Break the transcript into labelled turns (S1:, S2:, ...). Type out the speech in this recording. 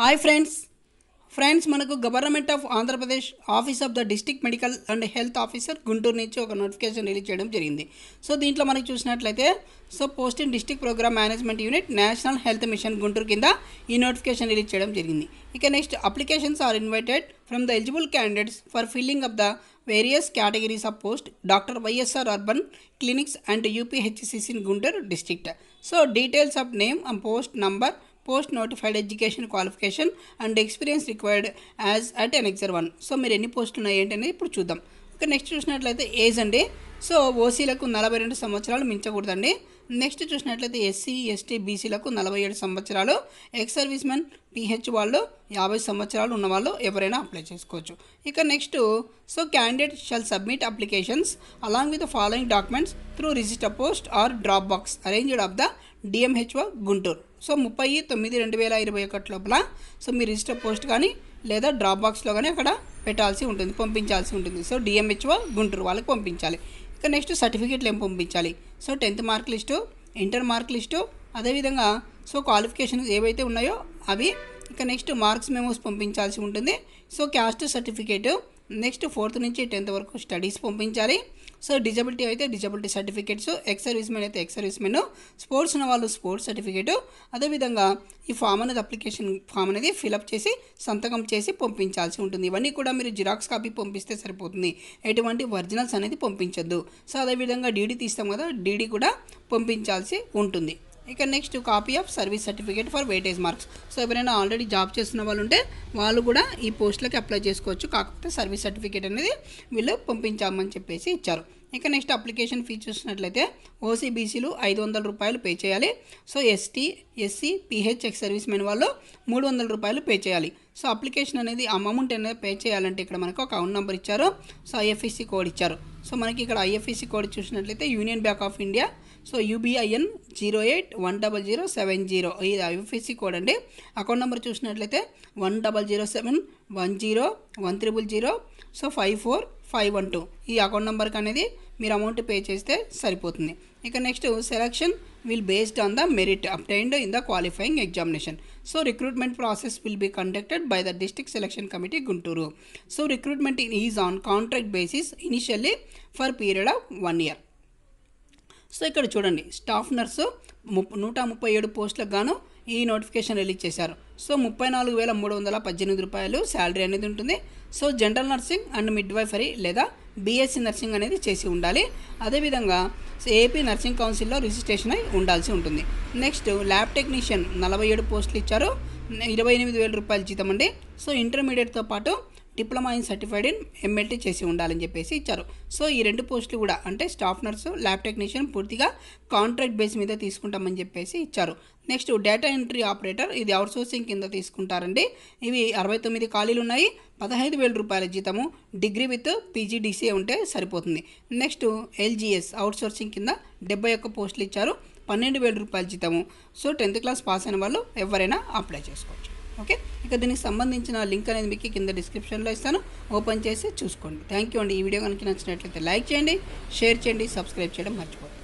S1: hi friends friends మనకు government of Andhra Pradesh office of the district medical and health officer Guntur నుంచి ఒక notification release చేయడం జరిగింది సో దీంట్లో మనకు చూసినట్లయితే so posting district programme management unit national health mission Guntur కింద ఈ నోటిఫికేషన్ రిలీజ్ చేయడం జరిగింది ఇక next applications are invited from the eligible candidates for filling of the various categories of post doctor YSR urban clinics and UPHCC Guntur district so details of name and post number post notified education qualification and experience required as at annexure one so మీరు ఎన్ని పోస్టులు ఉన్నాయి ఏంటి అనేది ఇప్పుడు చూద్దాం okay next చూసినట్లయితే age అండి సో ఓసీలకు నలభై రెండు సంవత్సరాలు మించకూడదండి నెక్స్ట్ చూసినట్లయితే ఎస్సీ ఎస్టీ బీసీలకు నలభై ఏడు సంవత్సరాలు ఎక్స్ సర్వీస్ మెన్ పిహెచ్ వాళ్ళు యాభై సంవత్సరాలు ఉన్నవాళ్ళు ఎవరైనా అప్లై చేసుకోవచ్చు ఇక next so candidate shall submit applications along with following documents through register post or drop box arranged of the DMHO Guntur so ముప్పై తొమ్మిది రెండు వేల ఇరవై ఒకటి లోపల సో మీ రిజిస్టర్ పోస్ట్ కానీ లేదా డ్రాప్ బాక్స్లో కానీ అక్కడ పెట్టాల్సి ఉంటుంది పంపించాల్సి ఉంటుంది సో డిఎంహెచ్ఓ గుంటూరు వాళ్ళకి పంపించాలి ఇక నెక్స్ట్ సర్టిఫికేట్లు ఏం పంపించాలి so tenth mark list inter mark list అదేవిధంగా సో క్వాలిఫికేషన్ ఏవైతే ఉన్నాయో అవి ఇక నెక్స్ట్ మార్క్స్ మెమోస్ పంపించాల్సి ఉంటుంది so caste certificate next fourth నుంచి టెన్త్ వరకు స్టడీస్ పంపించాలి సో డిజబిలిటీ అయితే disability certificates ex servicemen అయితే ఎక్స్ సర్వీస్ మెన్ స్పోర్ట్స్ ఉన్న వాళ్ళు స్పోర్ట్స్ సర్టిఫికేట్ అదేవిధంగా ఈ ఫామ్ అనేది అప్లికేషన్ ఫామ్ అనేది ఫిలప్ చేసి సంతకం చేసి పంపించాల్సి ఉంటుంది ఇవన్నీ కూడా మీరు జిరాక్స్ కాపీ పంపిస్తే సరిపోతుంది ఎటువంటి ఒరిజినల్స్ అనేది పంపించొద్దు సో అదేవిధంగా డీడీ తీస్తాం కదా డీడీ కూడా పంపించాల్సి ఉంటుంది ఇక next copy of service certificate for weightage marks so ఎవరైనా ఆల్రెడీ జాబ్ చేస్తున్న వాళ్ళు ఉంటే వాళ్ళు కూడా ఈ పోస్టులకి అప్లై చేసుకోవచ్చు కాకపోతే సర్వీస్ సర్టిఫికేట్ అనేది వీళ్ళు పంపించామని చెప్పేసి ఇచ్చారు ఇక నెక్స్ట్ అప్లికేషన్ ఫీ చూసినట్లయితే ఓసీబీసీలు ఐదు వందల రూపాయలు పే చేయాలి so ST SC PH ex servicemen వాళ్ళు మూడు వందల రూపాయలు పే చేయాలి సో అప్లికేషన్ అనేది అమౌంట్ అనేది పే చేయాలంటే ఇక్కడ మనకు ఒక అకౌంట్ నెంబర్ ఇచ్చారు సో ఐఎఫ్ఎస్సి కోడ్ ఇచ్చారు సో మనకి ఇక్కడ ఐఎఫ్ఎస్సి కోడ్ చూసినట్లయితే union bank of India so UBIN zero eight one double zero seven zero ఇది ఐఎఫ్ఎస్సి కోడ్ అండి అకౌంట్ నెంబర్ చూసినట్లయితే one double zero seven one zero one triple zero so five four five one two ఈ account నెంబర్కి అనేది మీరు amount pay చేస్తే సరిపోతుంది ఇక next selection will based on the merit obtained in the qualifying examination so recruitment process will be conducted by the district selection committee Guntur so recruitment is on contract basis initially for period of one year so ఇక్కడ చూడండి staff nurse నూట ముప్పై ఏడు పోస్టులకు గాను ఈ notification release చేశారు so ముప్పై నాలుగు వేల మూడు వందల పద్దెనిమిది రూపాయలు శాలరీ అనేది ఉంటుంది so general nursing and midwifery లేదా బీఎస్సీ నర్సింగ్ అనేది చేసి ఉండాలి అదేవిధంగా ఏపీ నర్సింగ్ కౌన్సిల్లో రిజిస్ట్రేషన్ అయి ఉండాల్సి ఉంటుంది నెక్స్ట్ ల్యాబ్ టెక్నీషియన్ నలభై ఏడు పోస్టులు ఇచ్చారు ఇరవై ఎనిమిది వేల రూపాయల జీతం అండి సో ఇంటర్మీడియట్తో పాటు diploma in certified in MLT చేసి ఉండాలని చెప్పేసి ఇచ్చారు సో ఈ రెండు పోస్టులు కూడా అంటే స్టాఫ్ నర్సు ల్యాబ్ టెక్నీషియన్ పూర్తిగా కాంట్రాక్ట్ బేస్ మీద తీసుకుంటామని చెప్పేసి ఇచ్చారు నెక్స్ట్ డేటా ఎంట్రీ ఆపరేటర్ ఇది అవుట్సోర్సింగ్ కింద తీసుకుంటారండి ఇవి అరవై తొమ్మిది ఖాళీలు ఉన్నాయి పదహైదు వేల రూపాయల జీతము డిగ్రీ విత్ పీజీడీసీఏ ఉంటే సరిపోతుంది నెక్స్ట్ ఎల్జీఎస్ అవుట్సోర్సింగ్ కింద డెబ్బై ఒక్క పోస్టులు ఇచ్చారు పన్నెండు వేల రూపాయల జీతము సో టెన్త్ క్లాస్ పాస్ అయిన వాళ్ళు ఎవరైనా అప్లై చేసుకోవచ్చు ఓకే ఇక దీనికి సంబంధించిన లింక్ అనేది మీకు కింద డిస్క్రిప్షన్లో ఇస్తాను ఓపెన్ చేసి చూసుకోండి థ్యాంక్ యూ అండి ఈ వీడియో కనుక నచ్చినట్లయితే లైక్ చేయండి షేర్ చేయండి సబ్స్క్రైబ్ చేయడం మర్చిపోకండి